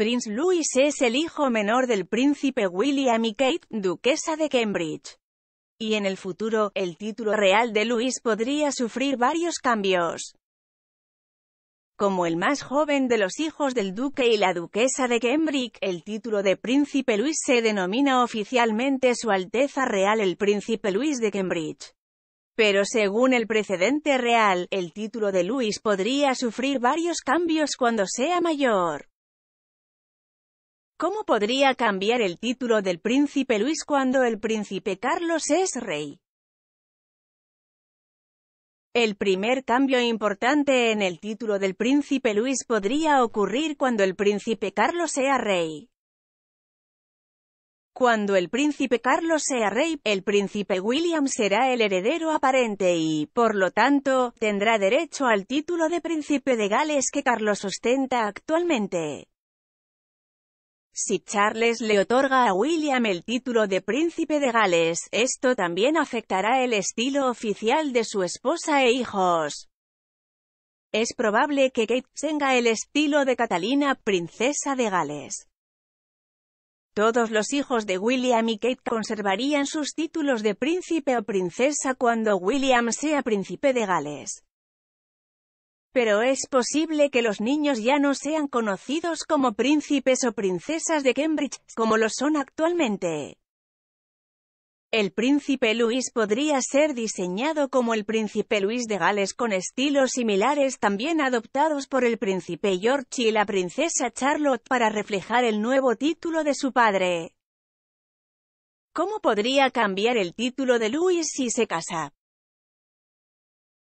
Prince Louis es el hijo menor del príncipe William y Kate, duquesa de Cambridge. Y en el futuro, el título real de Louis podría sufrir varios cambios. Como el más joven de los hijos del duque y la duquesa de Cambridge, el título de príncipe Louis se denomina oficialmente Su Alteza Real el príncipe Louis de Cambridge. Pero según el precedente real, el título de Louis podría sufrir varios cambios cuando sea mayor. ¿Cómo podría cambiar el título del príncipe Luis cuando el príncipe Carlos es rey? El primer cambio importante en el título del príncipe Luis podría ocurrir cuando el príncipe Carlos sea rey. Cuando el príncipe Carlos sea rey, el príncipe William será el heredero aparente y, por lo tanto, tendrá derecho al título de príncipe de Gales que Carlos ostenta actualmente. Si Charles le otorga a William el título de príncipe de Gales, esto también afectará el estilo oficial de su esposa e hijos. Es probable que Kate tenga el estilo de Catalina, princesa de Gales. Todos los hijos de William y Kate conservarían sus títulos de príncipe o princesa cuando William sea príncipe de Gales. Pero es posible que los niños ya no sean conocidos como príncipes o princesas de Cambridge, como lo son actualmente. El príncipe Luis podría ser diseñado como el príncipe Luis de Gales con estilos similares también adoptados por el príncipe George y la princesa Charlotte para reflejar el nuevo título de su padre. ¿Cómo podría cambiar el título de Luis si se casa?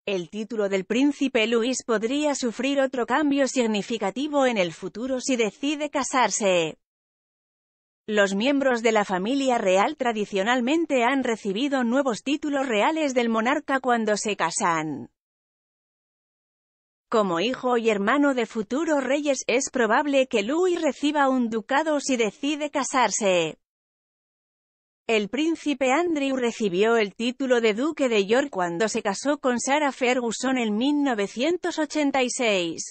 El título del príncipe Luis podría sufrir otro cambio significativo en el futuro si decide casarse. Los miembros de la familia real tradicionalmente han recibido nuevos títulos reales del monarca cuando se casan. Como hijo y hermano de futuros reyes, es probable que Luis reciba un ducado si decide casarse. El príncipe Andrew recibió el título de duque de York cuando se casó con Sarah Ferguson en 1986.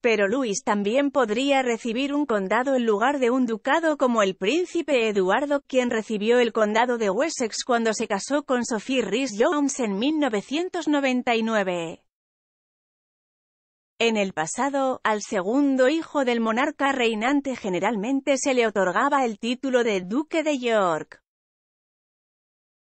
Pero Luis también podría recibir un condado en lugar de un ducado como el príncipe Eduardo, quien recibió el condado de Wessex cuando se casó con Sophie Rhys-Jones en 1999. En el pasado, al segundo hijo del monarca reinante generalmente se le otorgaba el título de Duque de York.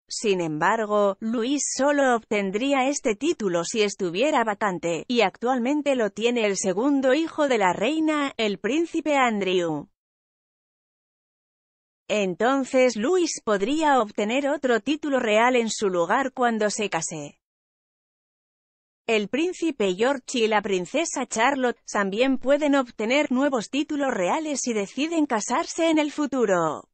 Sin embargo, Luis solo obtendría este título si estuviera vacante, y actualmente lo tiene el segundo hijo de la reina, el príncipe Andrew. Entonces Luis podría obtener otro título real en su lugar cuando se case. El príncipe George y la princesa Charlotte también pueden obtener nuevos títulos reales si deciden casarse en el futuro.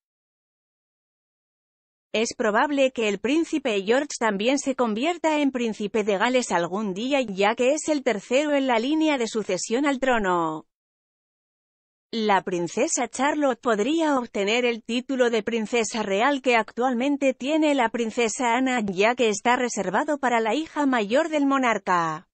Es probable que el príncipe George también se convierta en príncipe de Gales algún día ya que es el tercero en la línea de sucesión al trono. La princesa Charlotte podría obtener el título de princesa real que actualmente tiene la princesa Ana, ya que está reservado para la hija mayor del monarca.